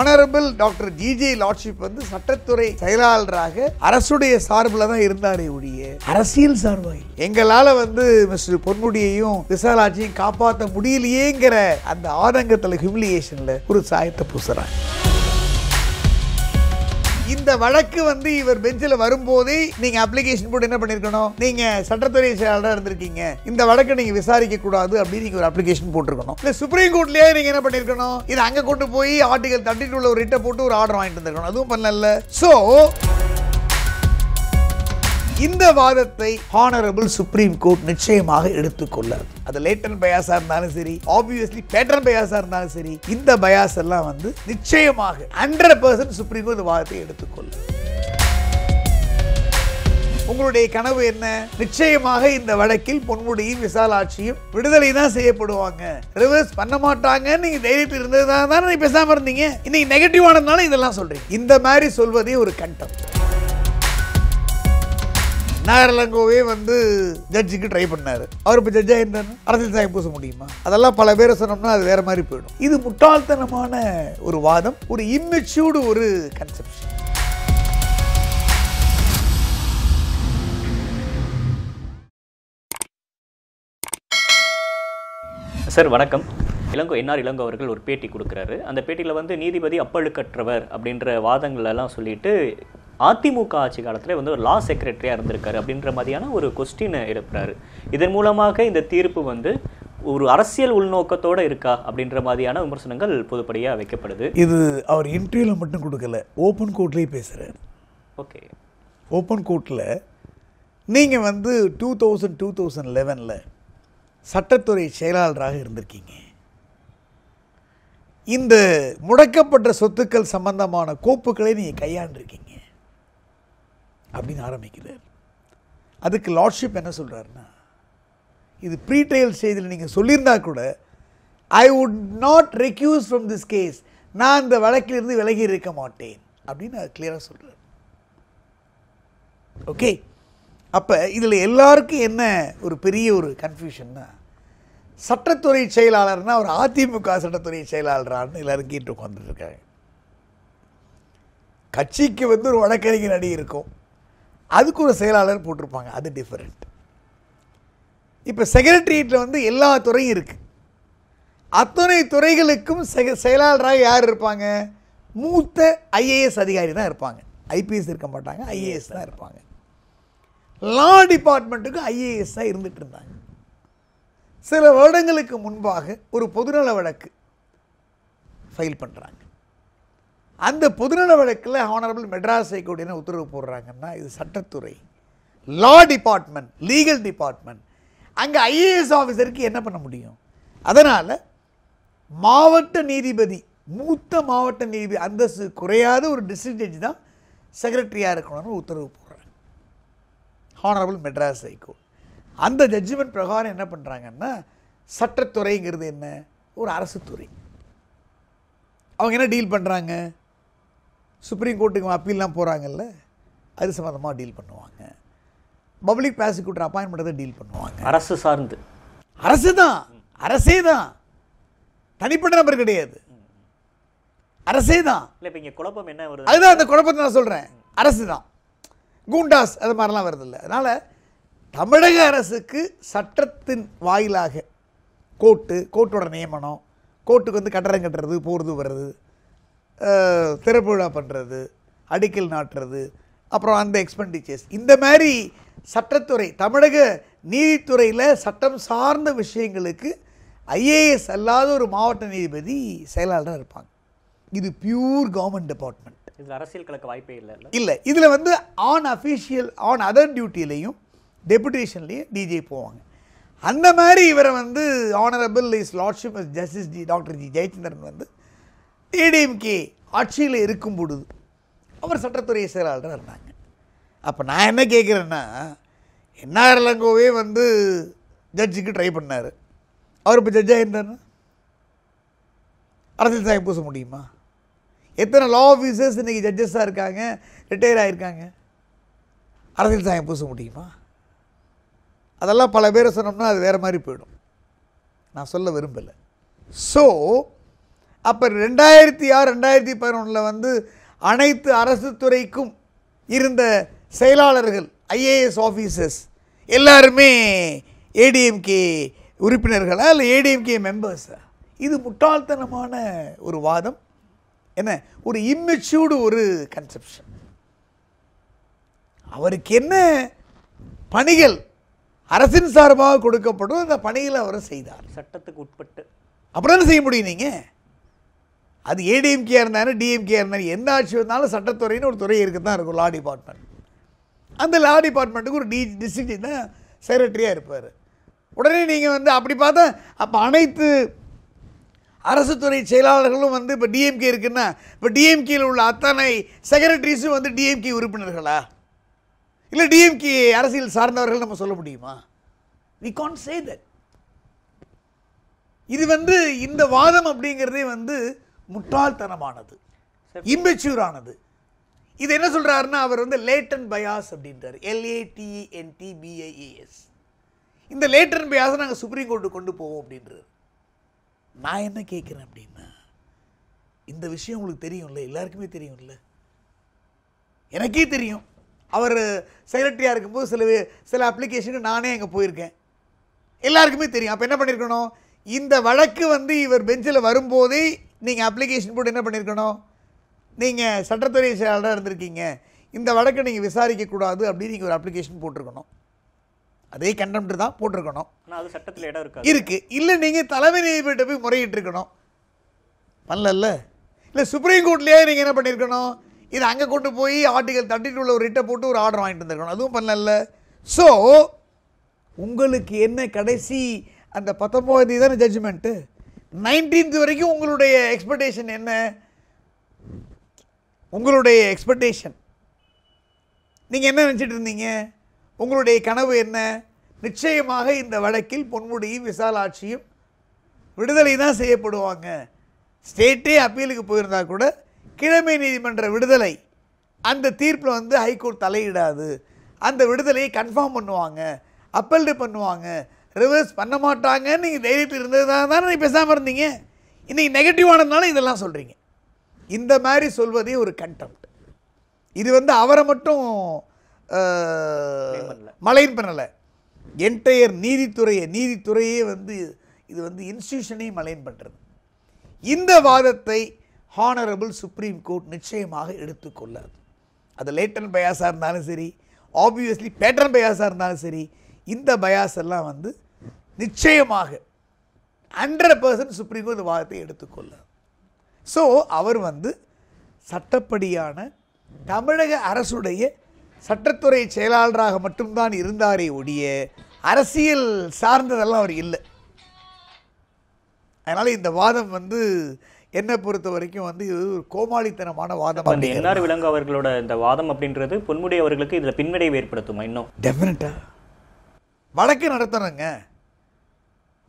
honourable doctor GJ lordship வந்து சட்டத்துறை செயலாளராக அரசுடைய சார்பில் தான் இருந்தாரே உடைய அரசியல் சார்பாக எங்களால் வந்து மிஸ்டர் பொன்முடியையும் விசாலாட்சியும் காப்பாற்ற முடியலையேங்கிற அந்த ஆதங்கத்தில் ஹியூமிலியேஷனில் ஒரு சாயத்தை பூசுறாங்க இந்த வழக்கு வந்து இவர் பெஞ்சில் வரும்போதே நீங்க அப்ளிகேஷன் போட்டு என்ன பண்ணிருக்கணும் நீங்க சட்டத்துறை செயலாளராக இருந்திருக்கீங்க இந்த வழக்கு நீங்க விசாரிக்க கூடாது அப்படின்னு ஒரு அப்ளிகேஷன் போட்டிருக்கணும் இந்த சுப்ரீம் கோர்ட்லயே நீங்க என்ன பண்ணிருக்கணும் இது அங்க கொண்டு போய் ஆர்டிகல் தட்டிட்டு உள்ள ஒரு ரிட்ட போட்டு ஒரு ஆர்டர் வாங்கிட்டு இருந்திருக்கணும் அதுவும் பண்ணல ஸோ இந்த வாதத்தை ஹானரபிள் சுப்ரீம் கோர்ட் நிச்சயமாக எடுத்துக்கொள்ளாது அது லேட்டன் பயாசா இருந்தாலும் சரி ஆப்வியஸ்லி பேட்டர்ன் பயாசா இருந்தாலும் சரி இந்த பயாஸ் எல்லாம் வந்து நிச்சயமாக ஹண்ட்ரட் பர்சன்ட் சுப்ரீம் கோர்ட் வாதத்தை எடுத்துக்கொள்ளும் உங்களுடைய கனவு என்ன நிச்சயமாக இந்த வழக்கில் பொன்முடியும் விசாலாட்சியும் விடுதலை தான் செய்யப்படுவாங்க ரிவர்ஸ் பண்ண மாட்டாங்கன்னு நீங்க தைரியத்தில் இருந்ததுதான் தானே பேசாம இருந்தீங்க இன்னைக்கு நெகட்டிவானதுனால இதெல்லாம் சொல்றீங்க இந்த மாதிரி சொல்வதே ஒரு கண்டம் நாகரலங்கோவே வந்து ஜட்ஜுக்கு ட்ரை பண்ணார் அவர் இப்போ ஜட்ஜாக இருந்தார் அரசியல் சாயம் பூச முடியுமா அதெல்லாம் பல பேரை சொன்னோம்னா அது வேறு மாதிரி போயிடும் இது முட்டாள்தனமான ஒரு வாதம் ஒரு இம்மெச்சூர்டு ஒரு கன்செப்ஷன் சார் வணக்கம் இளங்கோ என்ஆர் இளங்கோ அவர்கள் ஒரு பேட்டி கொடுக்குறாரு அந்த பேட்டியில் வந்து நீதிபதி அப்பழுக்கற்றவர் அப்படின்ற வாதங்கள் எல்லாம் சொல்லிட்டு அதிமுக ஆட்சி காலத்தில் வந்து ஒரு லா செக்ரட்டரியாக இருந்திருக்காரு அப்படின்ற மாதிரியான ஒரு கொஸ்டினை எழுப்புறாரு இதன் மூலமாக இந்த தீர்ப்பு வந்து ஒரு அரசியல் உள்நோக்கத்தோடு இருக்கா அப்படின்ற மாதிரியான விமர்சனங்கள் பொதுப்படியாக வைக்கப்படுது இது அவர் இன்டர்வியூல மட்டும் கொடுக்கல ஓப்பன் கோர்ட்லேயே பேசுகிறார் ஓகே ஓப்பன் கோர்ட்டில் நீங்கள் வந்து டூ தௌசண்ட் டூ தௌசண்ட் லெவனில் சட்டத்துறை செயலாளராக இருந்திருக்கீங்க இந்த முடக்கப்பட்ட சொத்துக்கள் சம்பந்தமான கோப்புகளை நீங்கள் கையாண்டிருக்கீங்க அப்படின்னு ஆரம்பிக்கிறார் அதுக்கு லார்ட்ஷிப் என்ன சொல்கிறாருன்னா இது ப்ரீ ட்ரையல் ஸ்டேஜில் நீங்கள் சொல்லியிருந்தா கூட I would not recuse from this case நான் இந்த வழக்கிலிருந்து விலகி இருக்க மாட்டேன் அப்படின்னு கிளியராக சொல்கிறார் ஓகே அப்போ இதில் எல்லாருக்கும் என்ன ஒரு பெரிய ஒரு கன்ஃபியூஷன்னா சட்டத்துறை செயலாளர்னால் அவர் அதிமுக சட்டத்துறை செயலாளரான்னு எல்லோரும் கேட்டு உட்காந்துருக்காங்க கட்சிக்கு வந்து ஒரு வழக்கறிஞர் அடி இருக்கும் அதுக்கு ஒரு செயலாளர் போட்டிருப்பாங்க அது டிஃப்ரெண்ட் இப்போ செக்ரட்டரியேட்டில் வந்து எல்லா துறையும் இருக்குது அத்தனை துறைகளுக்கும் செயலாளராக யார் இருப்பாங்க மூத்த ஐஏஎஸ் அதிகாரி தான் இருப்பாங்க ஐபிஎஸ் இருக்க மாட்டாங்க ஐஏஎஸ் தான் இருப்பாங்க லா டிபார்ட்மெண்ட்டுக்கு ஐஏஎஸ் தான் இருந்துகிட்டு இருந்தாங்க சில வருடங்களுக்கு முன்பாக ஒரு பொதுநல வழக்கு ஃபைல் பண்ணுறாங்க அந்த பொதுநல வழக்கில் ஹானரபிள் மெட்ராஸ் என்ன உத்தரவு போடுறாங்கன்னா இது சட்டத்துறை லா டிபார்ட்மெண்ட் லீகல் டிபார்ட்மெண்ட் அங்கே ஐஏஎஸ் ஆஃபீஸருக்கு என்ன பண்ண முடியும் அதனால் மாவட்ட நீதிபதி மூத்த மாவட்ட நீதிபதி அந்தஸ்து குறையாத ஒரு டிஸ்ட்ரிக்ட் ஜட்ஜி தான் செக்ரட்டரியாக இருக்கணும்னு உத்தரவு போடுறாங்க ஹானரபிள் மெட்ராஸ் ஹைகோர்ட் அந்த ஜட்ஜ்மெண்ட் பிரகாரம் என்ன பண்ணுறாங்கன்னா சட்டத்துறைங்கிறது என்ன ஒரு அரசு துறை அவங்க என்ன டீல் பண்ணுறாங்க சுப்ரீம் கோர்ட்டுக்கு அப்பீல்லாம் போகிறாங்கல்ல அது சம்மந்தமாக டீல் பண்ணுவாங்க பப்ளிக் ப்ராசிக்யூட்டர் அப்பாயின்மெண்ட்டை டீல் பண்ணுவாங்க அரசு சார்ந்து அரசு தான் அரசே தான் தனிப்பட்ட நபர் கிடையாது அரசே தான் இல்லை இப்போ இங்கே குழப்பம் என்ன வருது அதுதான் அந்த குழப்பத்தை நான் சொல்கிறேன் அரசு தான் கூண்டாஸ் அது மாதிரிலாம் இல்லை அதனால் தமிழக அரசுக்கு சட்டத்தின் வாயிலாக கோர்ட்டு கோர்ட்டோட நியமனம் கோர்ட்டுக்கு வந்து கட்டடம் கட்டுறது போகிறது வர்றது திறப்பு பண்ணுறது அடிக்கல் நாட்டுறது அப்புறம் அந்த எக்ஸ்பெண்டிச்சர்ஸ் இந்த மாதிரி சட்டத்துறை தமிழக நீதித்துறையில் சட்டம் சார்ந்த விஷயங்களுக்கு ஐஏஎஸ் அல்லாத ஒரு மாவட்ட நீதிபதி செயலாளராக இருப்பாங்க இது பியூர் கவர்மெண்ட் டிபார்ட்மெண்ட் இதில் அரசியல் கலக்க வாய்ப்பே இல்லை இல்லை இதில் வந்து ஆன் அஃபீஷியல் ஆன் அதர் டியூட்டிலையும் டெபுடேஷன்லேயும் டிஜே போவாங்க அந்த மாதிரி இவரை வந்து honourable his lordship justice G doctor G Jayachandran வந்து டிடிஎம்கே ஆட்சியில் இருக்கும் பொழுது அவர் சட்டத்துறை செயலாளராக இருந்தாங்க அப்போ நான் என்ன கேட்குறேன்னா என்ஆர் லங்கோவே வந்து ஜட்ஜுக்கு ட்ரை பண்ணார் அவர் இப்போ ஜட்ஜாக இருந்தார் அரசியல் சாயம் பூச முடியுமா எத்தனை லா ஆஃபீஸர்ஸ் இன்றைக்கி ஜட்ஜஸாக இருக்காங்க ரிட்டையர் ஆகியிருக்காங்க அரசியல் சாயம் பூச முடியுமா அதெல்லாம் பல பேரை சொன்னோம்னா அது வேறு மாதிரி போயிடும் நான் சொல்ல விரும்பலை ஸோ அப்போ ரெண்டாயிரத்தி ஆறு ரெண்டாயிரத்தி பதினொன்றில் வந்து அனைத்து அரசு துறைக்கும் இருந்த செயலாளர்கள் ஐஏஎஸ் ஆஃபீஸர்ஸ் எல்லாருமே ஏடிஎம்கே உறுப்பினர்களா இல்லை ஏடிஎம்கே மெம்பர்ஸா இது முட்டாள்தனமான ஒரு வாதம் என்ன ஒரு இம்மெச்சூர்டு ஒரு கன்செப்ஷன் அவருக்கு என்ன பணிகள் அரசின் சார்பாக கொடுக்கப்படும் அந்த பணிகளை அவர் செய்தார் சட்டத்துக்கு உட்பட்டு அப்புறம் என்ன செய்ய முடியும் நீங்கள் அது ஏடிஎம்கே இருந்தாலும் டிஎம்கே இருந்தாலும் எந்த ஆட்சி வந்தாலும் சட்டத்துறைன்னு ஒரு துறை இருக்குது தான் இருக்கும் லா டிபார்ட்மெண்ட் அந்த லா டிபார்ட்மெண்ட்டுக்கு ஒரு டி டிஸ்ட்ரிக்ட் தான் செக்ரட்டரியாக இருப்பார் உடனே நீங்கள் வந்து அப்படி பார்த்தா அப்போ அனைத்து அரசு துறை செயலாளர்களும் வந்து இப்போ டிஎம்கே இருக்குன்னா இப்போ டிஎம்கேயில் உள்ள அத்தனை செக்ரட்டரிஸும் வந்து டிஎம்கே உறுப்பினர்களா இல்லை டிஎம்கே அரசியல் சார்ந்தவர்கள் நம்ம சொல்ல முடியுமா வி கான் சே தட் இது வந்து இந்த வாதம் அப்படிங்கிறதே வந்து முட்டாள்தனமானது இம்மெச்சூரானது இது என்ன சொல்கிறாருன்னா அவர் வந்து லேட்டன் பயாஸ் அப்படின்றார் எல்ஏடிஎன்டிபிஐஏஎஸ் இந்த லேட்டன் பயாஸை நாங்கள் சுப்ரீம் கோர்ட்டு கொண்டு போவோம் அப்படின்றார் நான் என்ன கேட்குறேன் அப்படின்னா இந்த விஷயம் உங்களுக்கு தெரியும்ல எல்லாருக்குமே தெரியும்ல எனக்கே தெரியும் அவர் செக்ரட்டரியாக இருக்கும்போது சில சில அப்ளிகேஷனுக்கு நானே அங்கே போயிருக்கேன் எல்லாருக்குமே தெரியும் அப்போ என்ன பண்ணியிருக்கணும் இந்த வழக்கு வந்து இவர் பெஞ்சில் வரும்போதே நீங்கள் அப்ளிகேஷன் போட்டு என்ன பண்ணியிருக்கணும் நீங்கள் சட்டத்துறை செயலாளராக இருந்திருக்கீங்க இந்த வழக்கை நீங்கள் விசாரிக்கக்கூடாது அப்படின்னு நீங்கள் ஒரு அப்ளிகேஷன் போட்டிருக்கணும் அதே கண்டம்ட்டு தான் போட்டிருக்கணும் அது சட்டத்தில் இடம் இருக்குது இருக்குது இல்லை நீங்கள் தலைமை நீதிபதிட்ட போய் முறையிட்டு இருக்கணும் பண்ணல இல்லை சுப்ரீம் கோர்ட்லேயே நீங்கள் என்ன பண்ணியிருக்கணும் இது அங்கே கொண்டு போய் ஆர்டிகல் தட்டிட்டு உள்ள ஒரு ரிட்டை போட்டு ஒரு ஆர்டர் வாங்கிட்டு வந்திருக்கணும் அதுவும் பண்ணல ஸோ உங்களுக்கு என்ன கடைசி அந்த பத்தொம்போது தானே ஜட்ஜ்மெண்ட்டு நைன்டீன்த் வரைக்கும் உங்களுடைய எக்ஸ்பெக்டேஷன் என்ன உங்களுடைய எக்ஸ்பெக்டேஷன் நீங்கள் என்ன நினச்சிட்டு இருந்தீங்க உங்களுடைய கனவு என்ன நிச்சயமாக இந்த வழக்கில் பொன்முடியும் விசாலாட்சியும் விடுதலை தான் செய்யப்படுவாங்க ஸ்டேட்டே அப்பீலுக்கு போயிருந்தா கூட கிழமை நீதிமன்ற விடுதலை அந்த தீர்ப்பில் வந்து ஹைகோர்ட் தலையிடாது அந்த விடுதலையை கன்ஃபார்ம் பண்ணுவாங்க அப்பல்டு பண்ணுவாங்க ரிவர்ஸ் பண்ண மாட்டாங்கன்னு நீங்கள் தைரியத்தில் தான் தானே நீங்கள் பேசாமல் இருந்தீங்க இன்றைக்கி நெகட்டிவானதுனால இதெல்லாம் சொல்கிறீங்க இந்த மாதிரி சொல்வதே ஒரு கண்டெம்ட் இது வந்து அவரை மட்டும் மலையின் பண்ணலை என்டையர் நீதித்துறையை நீதித்துறையே வந்து இது வந்து இன்ஸ்டியூஷனையும் மலையின் பண்ணுறது இந்த வாதத்தை ஹானரபிள் சுப்ரீம் கோர்ட் நிச்சயமாக எடுத்துக்கொள்ளாது அது லேட்டன் பயாஸாக இருந்தாலும் சரி ஆப்வியஸ்லி பேட்டர்ன் பயாஸாக இருந்தாலும் சரி இந்த பயாஸ் எல்லாம் வந்து நிச்சயமாக ஹண்ட்ரட் பர்சன்ட் சுப்ரீம் கோர்ட் வாதத்தை எடுத்துக்கொள்ள ஸோ அவர் வந்து சட்டப்படியான தமிழக அரசுடைய சட்டத்துறை செயலாளராக மட்டும்தான் இருந்தாரே ஒடிய அரசியல் சார்ந்ததெல்லாம் அவர் இல்லை அதனால் இந்த வாதம் வந்து என்னை பொறுத்த வரைக்கும் வந்து இது ஒரு கோமாளித்தனமான வாதம் என்ஆர் விலங்கு அவர்களோட இந்த வாதம் அப்படின்றது பொன்முடி அவர்களுக்கு இதில் பின்விடைவு ஏற்படுத்துமா இன்னும் டெஃபினட்டாக வழக்கு நடத்தணுங்க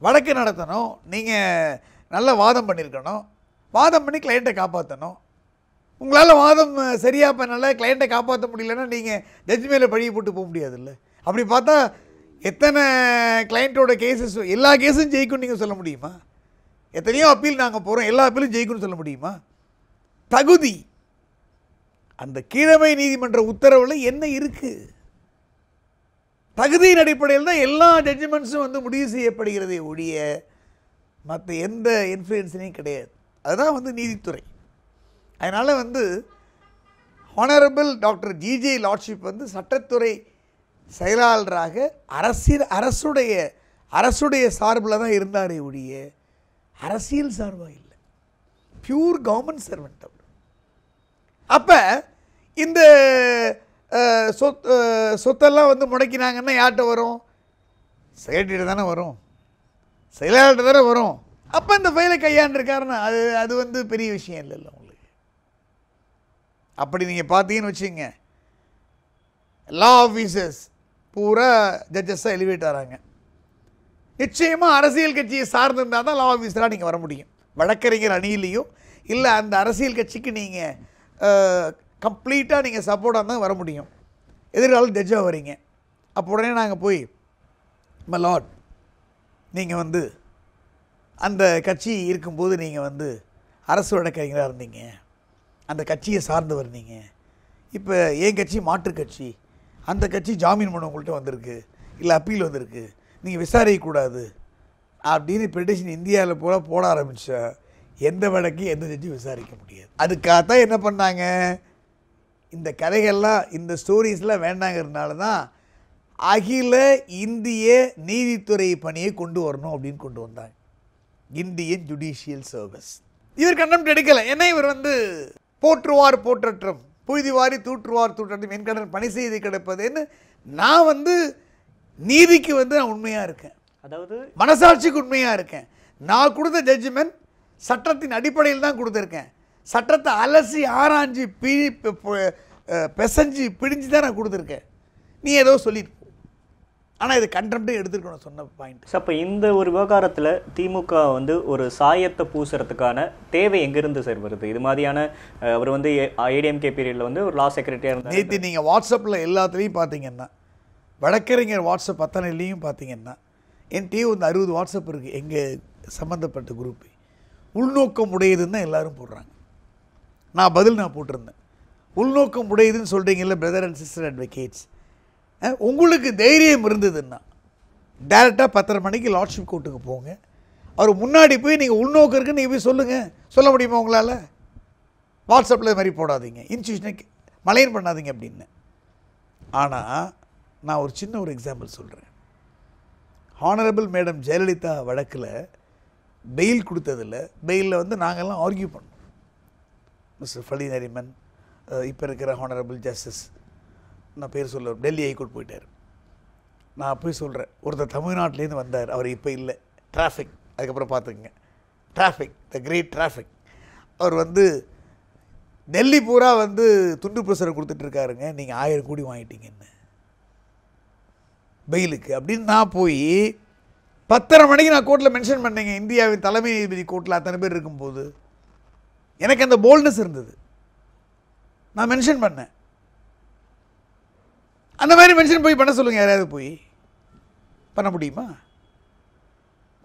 வழக்கு நடத்தணும் நீங்கள் நல்ல வாதம் பண்ணியிருக்கணும் வாதம் பண்ணி கிளைண்ட்டை காப்பாற்றணும் உங்களால் வாதம் சரியாக பண்ணல கிளைண்ட்டை காப்பாற்ற முடியலன்னா நீங்கள் ஜட்ஜ் மேலே பழியை போட்டு போக இல்லை அப்படி பார்த்தா எத்தனை கிளைண்ட்டோட கேஸஸ் எல்லா கேஸும் ஜெயிக்கும் நீங்கள் சொல்ல முடியுமா எத்தனையோ அப்பீல் நாங்கள் போகிறோம் எல்லா அப்பீலும் ஜெயிக்கும்னு சொல்ல முடியுமா தகுதி அந்த கீழமை நீதிமன்ற உத்தரவில் என்ன இருக்குது தகுதியின் அடிப்படையில் தான் எல்லா ஜட்ஜ்மெண்ட்ஸும் வந்து முடிவு செய்யப்படுகிறதே ஒழிய மற்ற எந்த இன்ஃப்ளூயன்ஸையும் கிடையாது அதுதான் வந்து நீதித்துறை அதனால் வந்து ஹானரபிள் டாக்டர் ஜிஜே லார்ட்ஷிப் வந்து சட்டத்துறை செயலாளராக அரசியல் அரசுடைய அரசுடைய சார்பில் தான் இருந்தாரே ஒழிய அரசியல் சார்பாக இல்லை பியூர் கவர்மெண்ட் சர்வெண்ட் அவர் அப்போ இந்த சொத் சொத்தெல்லாம் வந்து முடக்கினாங்கன்னா யார்கிட்ட வரும் செக்ரட்டரிகிட்ட தானே வரும் செயலாளர்கிட்ட தானே வரும் அப்போ இந்த ஃபைலை கையாண்டுருக்காருன்னா அது அது வந்து பெரிய விஷயம் இல்லை இல்லை உங்களுக்கு அப்படி நீங்கள் பார்த்தீங்கன்னு வச்சுங்க லா ஆஃபீஸர்ஸ் பூரா ஜட்ஜஸ்ஸாக எலிவேட் ஆகிறாங்க நிச்சயமாக அரசியல் கட்சியை சார்ந்திருந்தால் தான் லா ஆஃபீஸராக நீங்கள் வர முடியும் வழக்கறிஞர் அணியிலையும் இல்லை அந்த அரசியல் கட்சிக்கு நீங்கள் கம்ப்ளீட்டாக நீங்கள் சப்போர்ட்டாக தான் வர முடியும் எதிர்காலம் டெஜாக வரீங்க அப்போ உடனே நாங்கள் போய் லார்ட் நீங்கள் வந்து அந்த கட்சி இருக்கும்போது நீங்கள் வந்து அரசு வழக்கறிஞராக இருந்தீங்க அந்த கட்சியை சார்ந்து வந்தீங்க இப்போ என் கட்சி மாற்றுக்கட்சி கட்சி அந்த கட்சி ஜாமீன் மனு உங்கள்கிட்ட வந்திருக்கு இல்லை அப்பீல் வந்திருக்கு நீங்கள் விசாரிக்கக்கூடாது அப்படின்னு பெட்டிஷன் இந்தியாவில் போல போட ஆரம்பித்தா எந்த வழக்கு எந்த ஜட்ஜி விசாரிக்க முடியாது அதுக்காகத்தான் என்ன பண்ணாங்க இந்த கதைகள்லாம் இந்த ஸ்டோரிஸ்லாம் வேண்டாங்கிறதுனால தான் அகில இந்திய நீதித்துறை பணியை கொண்டு வரணும் அப்படின்னு கொண்டு வந்தாங்க இந்தியன் ஜுடிஷியல் சர்வீஸ் இவர் கண்டம் எடுக்கலை என்ன இவர் வந்து போற்றுவார் போற்றற்றம் புய்திவாரி தூற்றுவார் தூற்றம் என் கடன் பணி செய்து கிடப்பதுன்னு நான் வந்து நீதிக்கு வந்து நான் உண்மையாக இருக்கேன் அதாவது மனசாட்சிக்கு உண்மையாக இருக்கேன் நான் கொடுத்த ஜட்ஜ்மெண்ட் சட்டத்தின் அடிப்படையில் தான் கொடுத்துருக்கேன் சட்டத்தை அலசி ஆராய்ஞ்சு பிரி பெசஞ்சு பிடிஞ்சு தான் நான் கொடுத்துருக்கேன் நீ ஏதோ சொல்லியிருப்போம் ஆனால் இது கண்டம்ட்டு எடுத்துருக்கணும் சொன்ன பாயிண்ட் ஸோ அப்போ இந்த ஒரு விவகாரத்தில் திமுக வந்து ஒரு சாயத்தை பூசுறதுக்கான தேவை எங்கேருந்து சார் வருது இது மாதிரியான அவர் வந்து ஏடிஎம்கே பீரியடில் வந்து ஒரு லா செக்ரட்டரியாக இருந்தார் நேற்று நீங்கள் வாட்ஸ்அப்பில் எல்லாத்துலேயும் பார்த்தீங்கன்னா வழக்கறிஞர் வாட்ஸ்அப் அத்தனைலேயும் பார்த்தீங்கன்னா என் டிவி வந்து அறுபது வாட்ஸ்அப் இருக்குது எங்கள் சம்மந்தப்பட்ட குரூப்பு உள்நோக்கம் உடையதுன்னு தான் எல்லோரும் போடுறாங்க நான் பதில் நான் போட்டிருந்தேன் உள்நோக்கம் உடையதுன்னு சொல்கிறீங்கல்ல பிரதர் அண்ட் சிஸ்டர் அட்வொகேட்ஸ் உங்களுக்கு தைரியம் இருந்ததுன்னா டேரெக்டாக பத்தரை மணிக்கு லார்ட்ஷிப் கோர்ட்டுக்கு போங்க அவர் முன்னாடி போய் நீங்கள் உள்நோக்கம் இருக்குன்னு நீங்கள் போய் சொல்லுங்கள் சொல்ல முடியுமா உங்களால் வாட்ஸ்அப்பில் இது மாதிரி போடாதீங்க இன்ஸ்டியூஷனை மலையன் பண்ணாதீங்க அப்படின்னு ஆனால் நான் ஒரு சின்ன ஒரு எக்ஸாம்பிள் சொல்கிறேன் ஹானரபிள் மேடம் ஜெயலலிதா வழக்கில் பெயில் கொடுத்ததில் பெயிலில் வந்து நாங்கள்லாம் ஆர்கியூ பண்ணோம் மிஸ்டர் ஃபலி நரிமன் இப்போ இருக்கிற ஹானரபிள் ஜஸ்டிஸ் நான் பேர் சொல்ல டெல்லி ஹைகோர்ட் போயிட்டார் நான் போய் சொல்கிறேன் ஒருத்தர் தமிழ்நாட்டிலேருந்து வந்தார் அவர் இப்போ இல்லை டிராஃபிக் அதுக்கப்புறம் பார்த்துக்குங்க டிராஃபிக் த கிரேட் டிராஃபிக் அவர் வந்து டெல்லி பூரா வந்து துண்டு பிரசுரம் கொடுத்துட்ருக்காருங்க நீங்கள் ஆயிரம் கோடி வாங்கிட்டீங்கன்னு பெயிலுக்கு அப்படின்னு நான் போய் பத்தரை மணிக்கு நான் கோர்ட்டில் மென்ஷன் பண்ணேங்க இந்தியாவின் தலைமை நீதிபதி கோர்ட்டில் அத்தனை பேர் இருக்கும்போது எனக்கு அந்த போல்ட்னஸ் இருந்தது நான் மென்ஷன் பண்ணேன் அந்த மாதிரி மென்ஷன் போய் பண்ண சொல்லுங்கள் யாரையாவது போய் பண்ண முடியுமா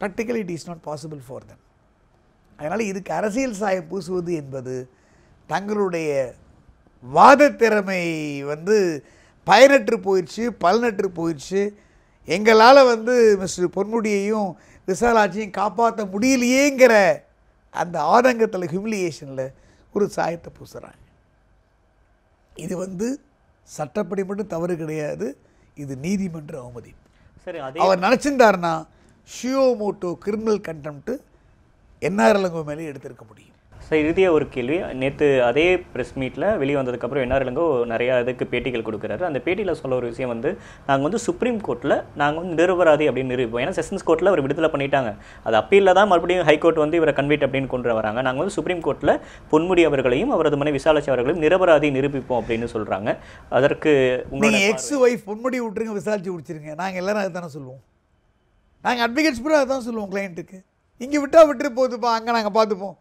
practically it is not possible for them அதனால் இதுக்கு அரசியல் சாயம் பூசுவது என்பது தங்களுடைய வாத திறமை வந்து பயனற்று போயிடுச்சு பலனற்று போயிடுச்சு எங்களால் வந்து மிஸ்டர் பொன்முடியையும் விசாலாட்சியும் காப்பாற்ற முடியலையேங்கிற அந்த ஆதங்கத்தில் ஹியூமிலியேஷனில் ஒரு சாயத்தை பூசுகிறாங்க இது வந்து சட்டப்படி மட்டும் தவறு கிடையாது இது நீதிமன்ற அவமதிப்பு சரி அவர் நினச்சிருந்தார்னா ஷியோமோட்டோ கிரிமினல் கண்டெம்ட்டு என்ஆர்எல்எங்கோ மேலே எடுத்திருக்க முடியும் சார் இறுதியாக ஒரு கேள்வி நேற்று அதே ப்ரெஸ் மீட்டில் வெளியே வந்ததுக்கப்புறம் என்ன இளங்கோ நிறையா இதுக்கு பேட்டிகள் கொடுக்குறாரு அந்த பேட்டியில் சொல்ல ஒரு விஷயம் வந்து நாங்கள் வந்து சுப்ரீம் கோர்ட்டில் நாங்கள் வந்து நிரபராதி அப்படின்னு நிரூபிப்போம் ஏன்னா செஷன்ஸ் கோர்ட்டில் அவர் விடுதலை பண்ணிட்டாங்க அது அப்பீலில் தான் மறுபடியும் ஹைகோர்ட் வந்து இவரை கன்வீட் அப்படின்னு கொண்டு வராங்க நாங்கள் வந்து சுப்ரீம் கோர்ட்டில் பொன்முடி அவர்களையும் அவரது மனை விசாலச்சி அவர்களையும் நிரபராதி நிரூபிப்போம் அப்படின்னு சொல்கிறாங்க அதற்கு நீங்கள் எக்ஸ் ஒய்ஃப் பொன்முடி விட்டுருங்க விசாரிச்சு விடிச்சிருங்க நாங்கள் எல்லாரும் அதை தானே சொல்லுவோம் நாங்கள் அட்வொகேட்ஸ் பூரா அதை தான் சொல்லுவோம் கிளைண்ட்டுக்கு இங்கே விட்டால் விட்டுட்டு போகுதுப்பா அங்கே நாங்கள் பார்த்துப்போம்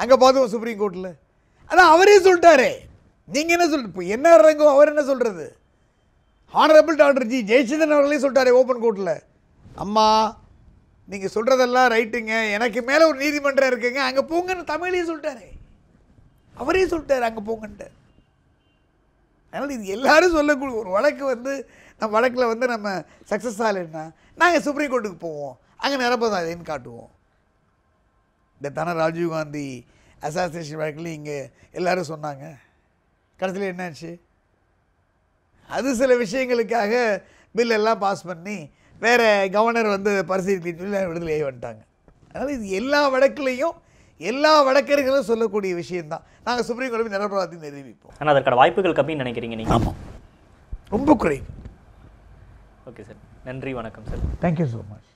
அங்கே பார்த்துவோம் சுப்ரீம் கோர்ட்டில் ஆனால் அவரே சொல்லிட்டாரே நீங்கள் என்ன சொல் இப்போ என்ன இறங்கும் அவர் என்ன சொல்கிறது ஆனரபிள் டாக்டர் ஜி ஜெயச்சந்திரன் அவர்களே சொல்லிட்டாரே ஓப்பன் கோர்ட்டில் அம்மா நீங்கள் சொல்கிறதெல்லாம் ரைட்டுங்க எனக்கு மேலே ஒரு நீதிமன்றம் இருக்குங்க அங்கே போங்கன்னு தமிழையும் சொல்லிட்டாரே அவரே சொல்லிட்டார் அங்கே போங்கன்ட்டு அதனால் இது எல்லாரும் சொல்லக்கூடிய ஒரு வழக்கு வந்து நம்ம வழக்கில் வந்து நம்ம சக்ஸஸ் ஆகலைன்னா நாங்கள் சுப்ரீம் கோர்ட்டுக்கு போவோம் அங்கே நிரப்பதான் இதுன்னு காட்டுவோம் இந்த தானே ராஜீவ்காந்தி அசோசியேஷன் வழக்கில் இங்கே எல்லோரும் சொன்னாங்க கடைசியில் என்னாச்சு அது சில விஷயங்களுக்காக பில்லெல்லாம் பாஸ் பண்ணி வேறு கவர்னர் வந்து பரிசீலித்து விடுதலை வந்துட்டாங்க அதனால் இது எல்லா வழக்குலேயும் எல்லா வழக்கறிஞர்களும் சொல்லக்கூடிய விஷயம்தான் நாங்கள் சுப்ரீம் கோர்ட் நிரபராதி நிரூபிப்போம் ஆனால் அதற்கான வாய்ப்புகள் கம்மின்னு நினைக்கிறீங்க நீங்கள் ஆமாம் ரொம்ப குறைவு ஓகே சார் நன்றி வணக்கம் சார் தேங்க்யூ ஸோ மச்